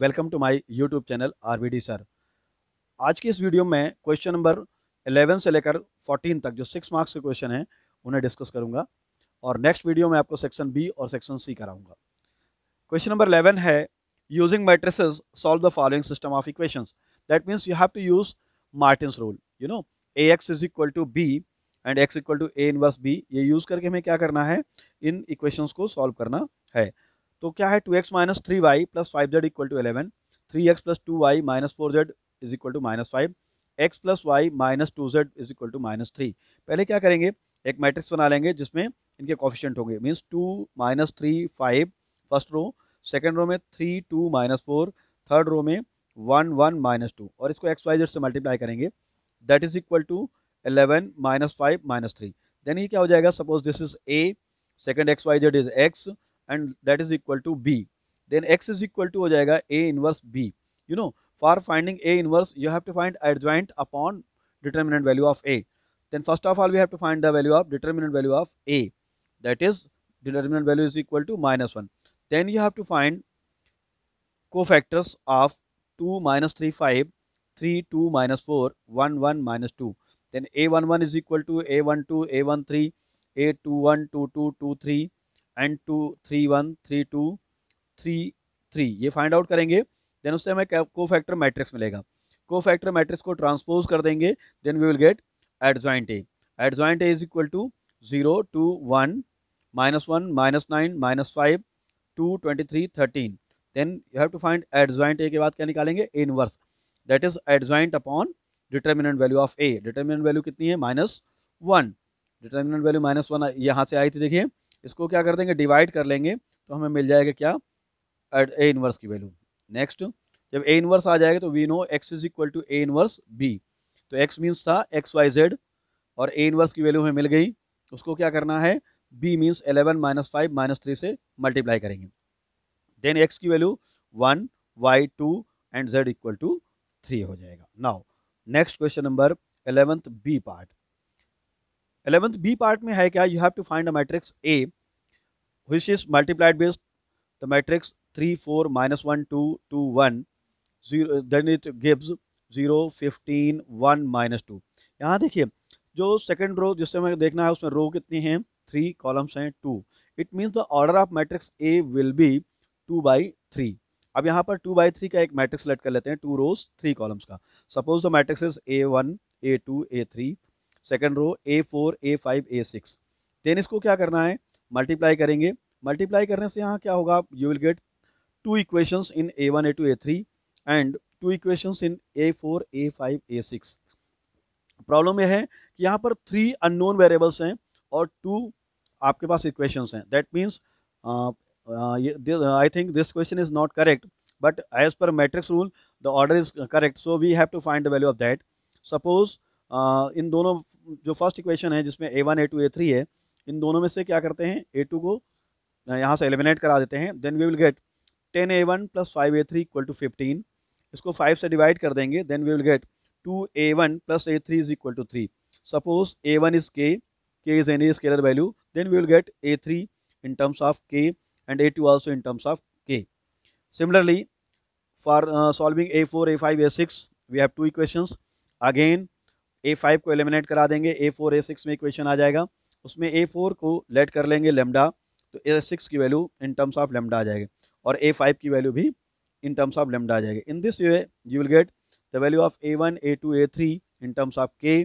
Welcome to my YouTube channel RBD sir आज के इस वीडियो में क्वेश्चन नंबर 11 से लेकर 14 तक जो सिक्स मार्क्स के क्वेश्चन हैं उन्हें डिस्कस करूंगा और नेक्स्ट वीडियो में आपको सेक्शन बी और सेक्शन सी कराऊंगा क्वेश्चन नंबर 11 है using matrices solve the following system of equation that means you have to use Martin rule you know A X is equal to B and X equal to A inverse B ये use करके हमें क्या करना है इन equations को solve करना है तो क्या है two X minus three Y plus five Z equal to eleven three X plus two Y minus four Z is equal to minus five X plus Y minus two Z is equal to minus three पहले क्या करेंगे एक matrix बना लेंगे जिसमें इनके coefficient होंगे means two minus three five first row second row में three two minus four third row में वन वन माइनस टू और इसको एक्स वाई जेड से मल्टीप्लाई करेंगे that is equal to eleven minus five minus three then ये क्या हो जाएगा suppose this is A second X Y Z is X And that is equal to B. Then X is equal to to हो जाएगा A inverse B you know for finding A inverse you have to find adjoint upon determinant value of a then first of all we have to find the value of determinant value of a that is determinant value is equal to minus 1 then you have to find cofactors of 2 minus 3 5 3 2 minus 4 1 1 minus 2 then a11 is equal to a one two a one three a21 22 23 and two three one three two three three ये find out करेंगे देन उससे हमें को factor matrix मिलेगा को factor matrix को transpose कर देंगे then we will get adjoint adjoint A is equal to zero two one minus one minus nine minus five two twenty three thirteen then you have to find adjoint A के बाद क्या निकालेंगे inverse that is adjoint upon determinant value of A determinant value कितनी है minus one determinant value minus one यहाँ से आई थी देखिए इसको क्या कर देंगे डिवाइड कर लेंगे तो हमें मिल जाएगा क्या ए इनवर्स की वैल्यू नेक्स्ट जब ए इनवर्स आ जाएगा तो we know X is equal to A inverse B तो एक्स मीन्स था एक्स वाई जेड और ए इनवर्स की वैल्यू हमें मिल गई उसको क्या करना है B means eleven minus five minus three से मल्टीप्लाई करेंगे देन एक्स की value one Y two and Z equal to three हो जाएगा now next question number eleventh B part eleventh B part में है क्या you have to find a matrix A which is multiplied with the matrix three four minus one two two one zero then it gives 0 15 1 minus यहाँ देखिए जो second row जिससे हमें देखना है उसमें रो कितनी है थ्री कॉलम्स हैं two it means the order of matrix A will be two by three अब यहाँ पर टू बाई थ्री का एक मैट्रिक्स सेलेक्ट कर लेते हैं टू रोज थ्री कॉलम्स का suppose the matrix is A one A two A three second row A four A five A six then इसको क्या करना है मल्टीप्लाई करेंगे मल्टीप्लाई करने से यहाँ क्या होगा you will get two equations in A one A two A three and two equations in A four A five A six problem यह है कि यहाँ पर थ्री अननोन वेरिएबल्स हैं और टू आपके पास इक्वेशंस हैं that means I think this question is not correct but as per matrix rule the order is correct so we have to find the value of that suppose इन दोनों जो first equation है जिसमें A one A two A three है इन दोनों में से क्या करते हैं ए टू को यहाँ से एलिमिनेट करा देते हैं then we will get ten A one plus five A three equal to fifteen इसको फाइव से डिवाइड कर देंगे then we will get two A one plus A three is equal to three suppose A one is K K is any scalar value then we will get A three in terms of K and A two also in terms of K similarly for solving A four A five A six we have two equations again A five को eliminate करा देंगे A four A six में equation आ जाएगा उसमें ए four को late कर लेंगे लेमडा तो ए सिक्स की value in terms of lambda आ जाएगी और ए फाइव की वैल्यू भी इन टर्म्स ऑफ लेमडा आ जाएगी in this way you will get the value of A one A two A three in terms of K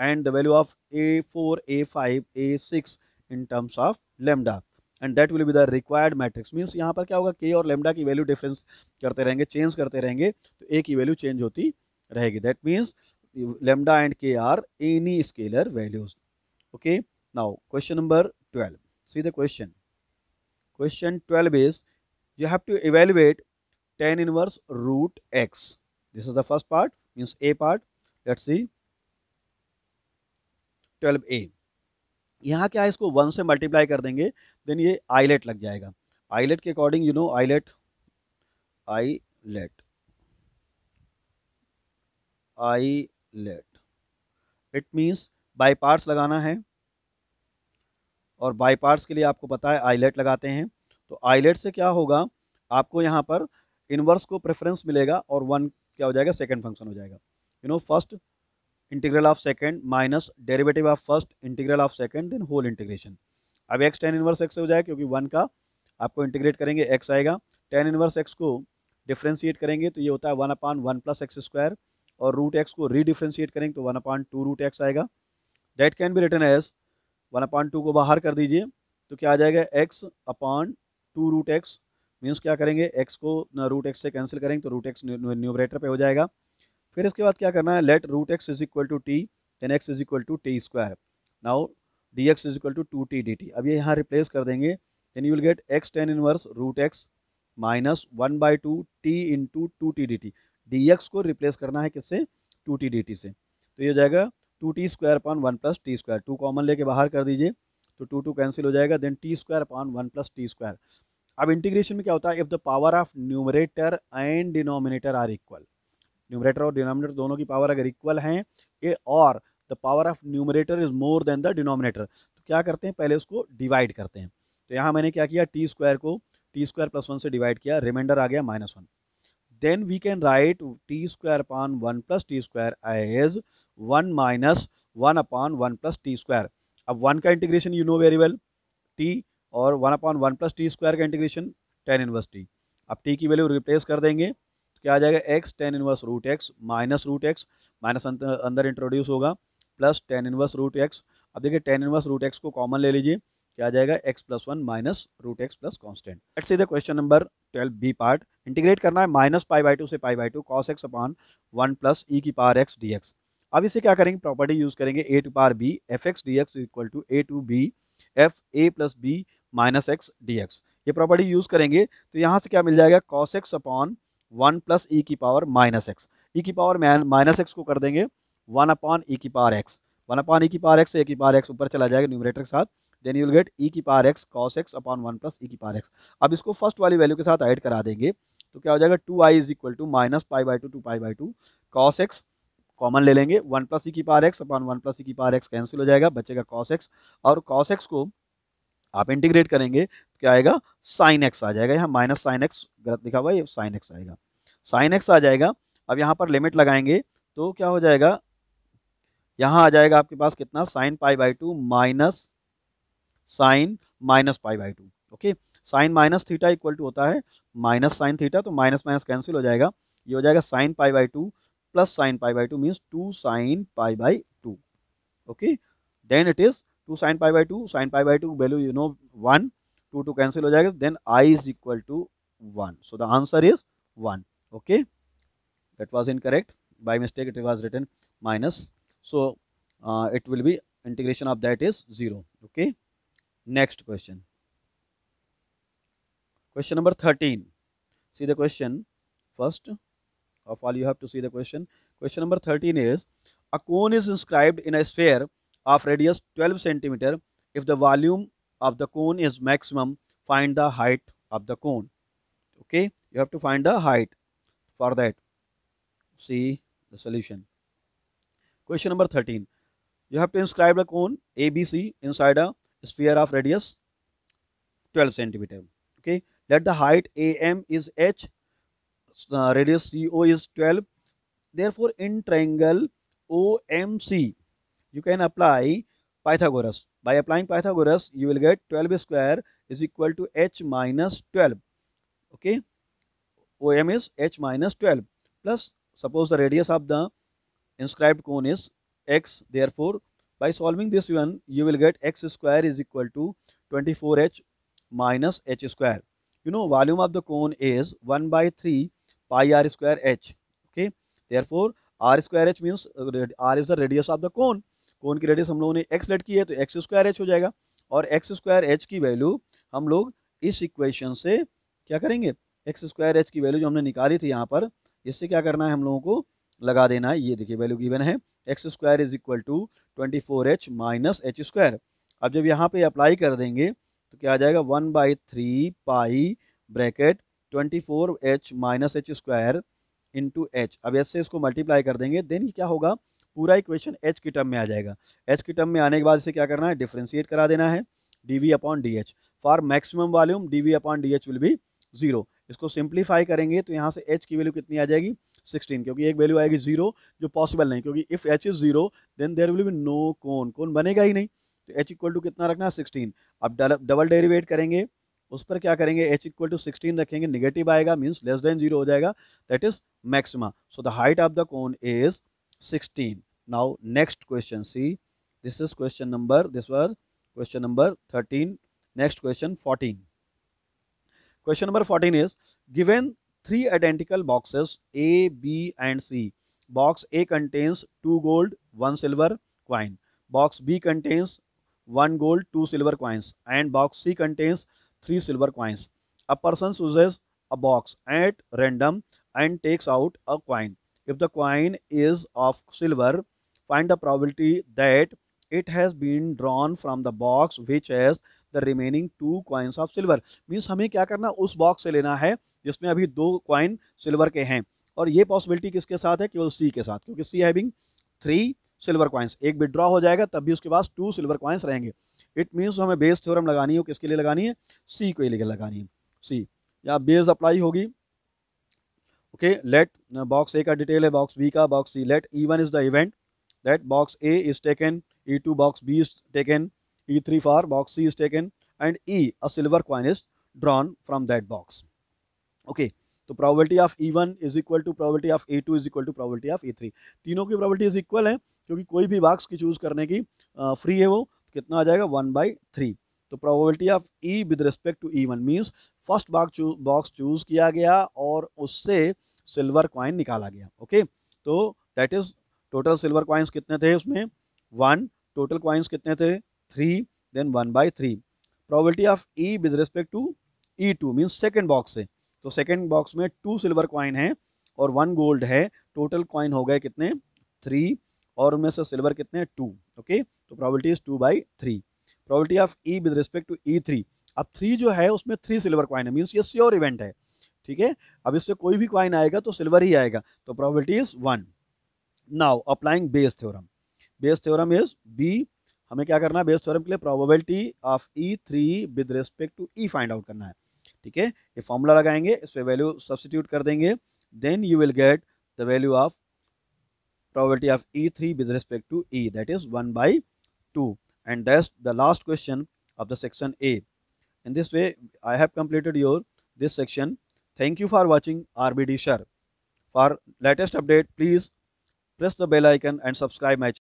and the value of A four A five A six in terms of lambda and that will be the required matrix means यहाँ पर क्या होगा के और lambda की value difference करते रहेंगे change करते रहेंगे तो ए की वैल्यू चेंज होती रहेगी that means lambda and K are any scalar values okay Now, question number 12. See the question. Question 12 is you have to evaluate tan inverse root x. This is the first part, means A part. Let's see. 12a. यहाँ क्या है इसको one से multiply कर देंगे then ये eyelet लग जाएगा आईलेट के according you know ILATE ILATE ILATE it means by parts लगाना है और बाईपार्ट्स के लिए आपको बताया आईलेट लगाते हैं तो आईलेट से क्या होगा आपको यहाँ पर इनवर्स को प्रेफरेंस मिलेगा और वन क्या हो जाएगा सेकेंड फंक्शन हो जाएगा you know first integral of second minus derivative of first integral of second then whole integration अब एक्स टेन इनवर्स एक्स हो जाएगा क्योंकि वन का आपको इंटीग्रेट करेंगे एक्स आएगा टेन इनवर्स एक्स को डिफ्रेंशिएट करेंगे तो ये होता है one upon one plus X square और रूट एक्स को रीडिफ्रेंशिएट करेंगे तो one upon two root X आएगा that can be written as one upon two को बाहर कर दीजिए तो क्या आ जाएगा X upon two root X means क्या करेंगे एक्स को रूट एक्स से कैंसिल करेंगे तो रूट एक्स न्यूमरेटर पे हो जाएगा फिर इसके बाद क्या करना है let root X is equal to T then X is equal to T square now D X is equal to two T D T अब ये यहाँ रिप्लेस कर देंगे then you will get X tan inverse root X minus one by two T into two T D T D X को replace करना है किससे to T D T से तो ये हो जाएगा two T square upon one plus T square two common लेके बाहर कर दीजिए तो टू टू कैंसिल हो जाएगा then T square upon one plus T square अब इंटीग्रेशन में क्या होता है if the power of numerator and denominator are equal numerator और डिनोमिनेटर दोनों की पावर अगर इक्वल हैं ए और the power of numerator is more than the denominator तो क्या करते हैं पहले उसको डिवाइड करते हैं तो यहाँ मैंने क्या किया टी स्क्वायर को टी स्क्वायर प्लस वन से डिवाइड किया रिमाइंडर आ गया minus one then we can write t square upon 1 plus t square is 1 minus 1 upon 1 plus t square अब 1 का integration you know very well t और 1 अपॉन 1 plus T square का integration tan inverse t अब t की वैल्यू replace कर देंगे तो क्या आ जाएगा x tan inverse root X minus root X minus अंदर इंट्रोड्यूस होगा plus tan inverse root X अब देखिए tan इनवर्स रूट एक्स को कॉमन ले लीजिए क्या आ जाएगा X plus one minus root X plus constant at C the question number twelve B part integrate करना है minus pi by two to pi by two cos x upon one plus ई की पार x d x अब इसे क्या करेंगे property use करेंगे a to power b f x d x equal to a to b f a plus b minus x d x ये property use करेंगे तो यहाँ से क्या मिल जाएगा cos x upon one plus ई की पावर माइनस एक्स ई की पावर माइनस एक्स को कर देंगे वन अपॉन ई की power x one upon e की पावर एक्स ए की पावर एक्स ऊपर चला जाएगा न्यूमरेटर के साथ then you will get e की पार x cos x upon one plus ई की पार एक्स अब इसको फर्स्ट वाली वैल्यू के साथ ऐड करा देंगे तो क्या हो जाएगा two I is equal to minus pi by two to pi by two cos x common ले लेंगे वन प्लस ई की पार एक्स अपॉन वन प्लस ई की पार एक्स कैंसिल हो जाएगा बचेगा कॉस एक्स और कॉस एक्स को आप इंटीग्रेट करेंगे तो क्या आएगा साइन एक्स आ जाएगा यहाँ माइनस साइन एक्स गलत लिखा हुआ है ये साइन एक्स आएगा साइन एक्स आ जाएगा अब यहाँ पर लिमिट लगाएंगे तो क्या हो जाएगा यहाँ आ जाएगा आपके पास कितना sine pi by two minus sine minus pi by two okay sine minus theta equal to होता है माइनस साइन थीटा तो माइनस माइनस कैंसिल हो जाएगा ये हो जाएगा sine pi by two plus sine pi by two means two sine pi by two okay then it is two sine pi by two sine pi by two value you know one two two cancel हो जाएगा then I is equal to one so the answer is one okay that was incorrect by mistake it was written minus so it will be integration of that is 0 okay Next question. Question number 13. See the question first. Of all, you have to see the question. Question number 13 is A cone is inscribed in a sphere of radius 12 centimeter. If the volume of the cone is maximum, find the height of the cone. Okay, you have to find the height for that. See the solution. Question number 13. You have to inscribe a cone ABC inside a sphere of radius 12 centimeter okay let the height am is h uh, radius co is 12 therefore in triangle omc you can apply pythagoras by applying pythagoras you will get 12 square is equal to h minus 12 okay om is h minus 12 plus suppose the radius of the inscribed cone is x therefore By solving this one, you will get x square is equal to 24h minus h square. You know, volume of the cone is 1 by 3 pi r square h. Okay, therefore, r square h means r is the radius of the cone. Cone की radius हम लोगों ने x late की है तो x square H हो जाएगा और एक्स स्क्वायर एच की वैल्यू हम लोग इस इक्वेशन से क्या करेंगे एक्स स्क्वायर एच की वैल्यू जो हमने निकाली थी यहाँ पर इससे क्या करना है हम लोगों को लगा देना है ये देखिए वैल्यू गिवन है x square is equal to twenty four h minus h square अब जब यहाँ पे अप्लाई कर देंगे तो क्या आ जाएगा one by three pi bracket twenty four h minus h square into h अब ऐसे इसको मल्टीप्लाई कर देंगे देन क्या होगा पूरा इक्वेशन एच की टर्म में आ जाएगा एच की टर्म में आने के बाद इसे क्या करना है डिफ्रेंशिएट करा देना है d v upon d h for maximum volume d v upon d h will be zero इसको सिंप्लीफाई करेंगे तो यहाँ से एच की वैल्यू कितनी आ जाएगी सिक्सटीन क्योंकि एक वैल्यू आएगी जीरो जो पॉसिबल नहीं क्योंकि if h is zero then there will be no cone cone बनेगा ही नहीं तो एच इक्वल टू कितना रखना है सिक्सटीन अब डबल डेरीवेट करेंगे उस पर क्या करेंगे एच इक्वल टू सिक्सटीन रखेंगे निगेटिव आएगा मीन्स लेस देन जीरो हो जाएगा that is maxima so the height of the cone is sixteen now next question see this is question number this was question number thirteen next question fourteen question number fourteen is given three identical boxes A B and C box A contains two gold one silver coin box B contains one gold to silver coins and box C contains three silver coins a person chooses a box at random and takes out a coin if the coin is of silver find the probability that it has been drawn from the box which has the remaining two coins of silver means हमें क्या करना उस box से लेना है जिसमें अभी दो क्वाइन सिल्वर के हैं और ये पॉसिबिलिटी किसके साथ है केवल सी के साथ क्योंकि C having three silver coins एक विड्रॉ हो जाएगा तब भी उसके पास टू सिल्वर क्वाइंस रहेंगे इट मीन्स हमें बेस थ्योरम लगानी हो किसके लिए लगानी है सी के लिए लगानी है सी या बेस अप्लाई होगी ओके लेट बॉक्स ए का डिटेल है बॉक्स बी का box C let E is the event let box A is taken E two box B is taken E three for box C is taken and E a silver coin is drawn from that box okay तो probability of E one is equal to probability of E two is equal to probability of A three तीनों की probability is equal है क्योंकि कोई भी box की choose करने की फ्री है वो तो कितना आ जाएगा वन बाई थ्री तो probability of E with respect to E one means first box box choose किया गया और उससे सिल्वर क्वाइन निकाला गया ओके तो that is total silver coins कितने थे उसमें वन टोटल क्वाइंस कितने थे three then one by three probability of E with respect to E two means second box से तो सेकेंड बॉक्स में टू सिल्वर कॉइन है और वन गोल्ड है टोटल कॉइन हो गए कितने थ्री और उनमें से सिल्वर कितने टू ओके तो probability is two by three probability of E with respect to E three अब थ्री जो है उसमें थ्री सिल्वर कॉइन है मीन्स ये श्योर इवेंट है ठीक है अब इससे कोई भी कॉइन आएगा तो सिल्वर ही आएगा तो probability is one now applying Bayes theorem Bayes theorem is B हमें क्या करना है बेस थ्योरम के लिए probability of E three with respect to E find out करना है ठीक है ये फॉर्मूला लगाएंगे इसमें वैल्यू सब्सिट्यूट कर देंगे then you will get the value of probability of E three with respect to E that is one by two and that the last question of the section A in this way I have completed your this section thank you for watching R B D share for latest update please press the bell icon and subscribe my